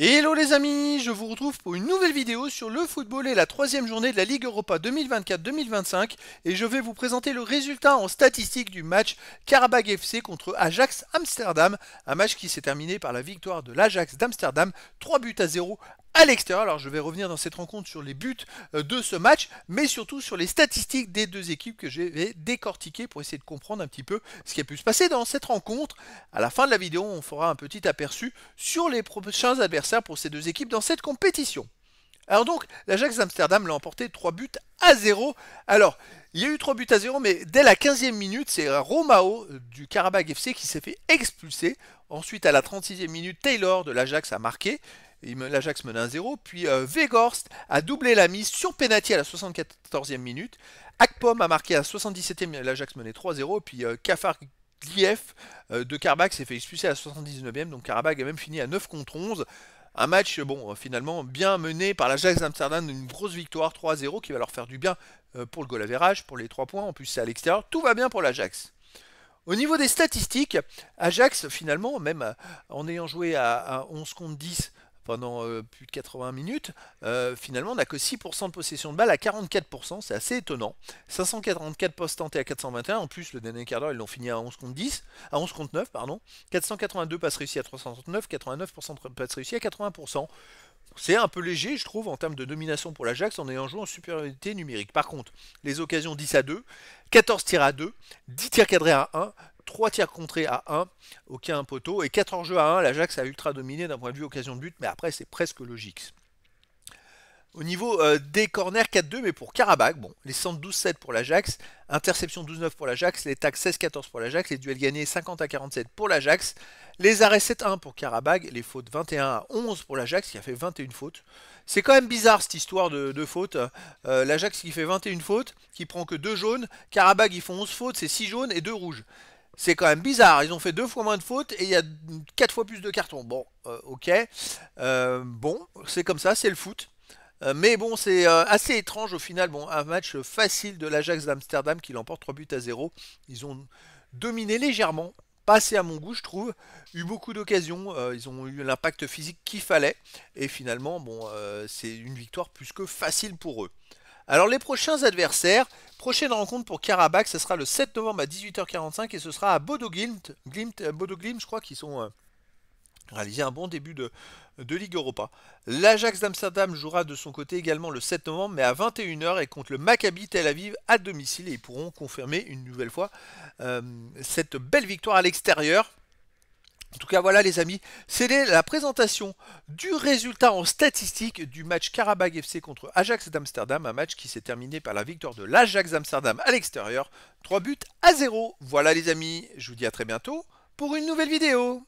Hello les amis, je vous retrouve pour une nouvelle vidéo sur le football et la troisième journée de la Ligue Europa 2024-2025 et je vais vous présenter le résultat en statistiques du match Karabakh FC contre Ajax Amsterdam, un match qui s'est terminé par la victoire de l'Ajax d'Amsterdam, 3 buts à 0 à l'extérieur. Alors je vais revenir dans cette rencontre sur les buts euh, de ce match, mais surtout sur les statistiques des deux équipes que je vais décortiquer pour essayer de comprendre un petit peu ce qui a pu se passer dans cette rencontre. À la fin de la vidéo, on fera un petit aperçu sur les prochains adversaires pour ces deux équipes dans cette compétition. Alors donc, l'Ajax Amsterdam l'a emporté 3 buts à 0. Alors, il y a eu 3 buts à 0, mais dès la 15e minute, c'est Romao euh, du Karabakh FC qui s'est fait expulser. Ensuite, à la 36e minute, Taylor de l'Ajax a marqué. L'Ajax menait 1-0. Puis Vegorst euh, a doublé la mise sur penalty à la 74e minute. Akpom a marqué à la 77e, l'Ajax menait 3-0. Puis euh, Kafar Glief de Karabakh s'est fait expulser à la 79e. Donc Karabakh a même fini à 9 contre 11. Un match, bon, euh, finalement, bien mené par l'Ajax Amsterdam, une grosse victoire 3-0 qui va leur faire du bien euh, pour le goal average, pour les 3 points, en plus c'est à l'extérieur, tout va bien pour l'Ajax. Au niveau des statistiques, Ajax, finalement, même euh, en ayant joué à, 11 contre 10 pendant euh, plus de 80 minutes, euh, finalement on n'a que 6% de possession de balle à 44%, c'est assez étonnant. 544 postes tentés à 421, en plus le dernier quart d'heure ils l'ont fini à 11 contre 10, à 11 contre 9, pardon. 482 passes réussies à 339, 89% de passes réussies à 80%. C'est un peu léger, je trouve, en termes de domination pour l'Ajax en ayant joué en supériorité numérique. Par contre, les occasions 10 à 2, 14 tirs à 2, 10 tirs cadrés à 1, 3 tirs contrés à 1, aucun poteau, et 4 enjeux à 1, l'Ajax a ultra dominé d'un point de vue occasion de but, mais après c'est presque logique. Au niveau euh, des corners 4-2, mais pour Karabakh, bon, les 112-7 pour l'Ajax, interception 12-9 pour l'Ajax, les taxes 16-14 pour l'Ajax, les duels gagnés 50 à 47 pour l'Ajax, les arrêts 7-1 pour Karabakh, les fautes 21 à 11 pour l'Ajax qui a fait 21 fautes. C'est quand même bizarre cette histoire de, fautes. Euh, L'Ajax qui fait 21 fautes, qui prend que 2 jaunes, Karabakh ils font 11 fautes, c'est 6 jaunes et 2 rouges. C'est quand même bizarre. Ils ont fait deux fois moins de fautes et il y a quatre fois plus de cartons. Bon, euh, ok. Euh, bon, c'est comme ça, c'est le foot. Euh, mais bon, c'est assez étrange au final. Bon, un match facile de l'Ajax d'Amsterdam qui l'emporte 3 buts à 0. Ils ont dominé légèrement, pas assez à mon goût, je trouve. Eu beaucoup d'occasions, ils ont eu l'impact physique qu'il fallait. Et finalement, bon, c'est une victoire plus que facile pour eux. Alors les prochains adversaires, prochaine rencontre pour Karabakh, ce sera le 7 novembre à 18h45 et ce sera à Bodo Glimt, euh, je crois qu'ils sont... Euh, réalisé un bon début de, de Ligue Europa. L'Ajax d'Amsterdam jouera de son côté également le 7 novembre, mais à 21h, et contre le Maccabi Tel Aviv à domicile, et ils pourront confirmer une nouvelle fois euh, cette belle victoire à l'extérieur en tout cas, voilà les amis, c'est la présentation du résultat en statistique du match Karabag FC contre Ajax d'Amsterdam, un match qui s'est terminé par la victoire de l'Ajax d'Amsterdam à l'extérieur, 3 buts à 0. Voilà les amis, je vous dis à très bientôt pour une nouvelle vidéo.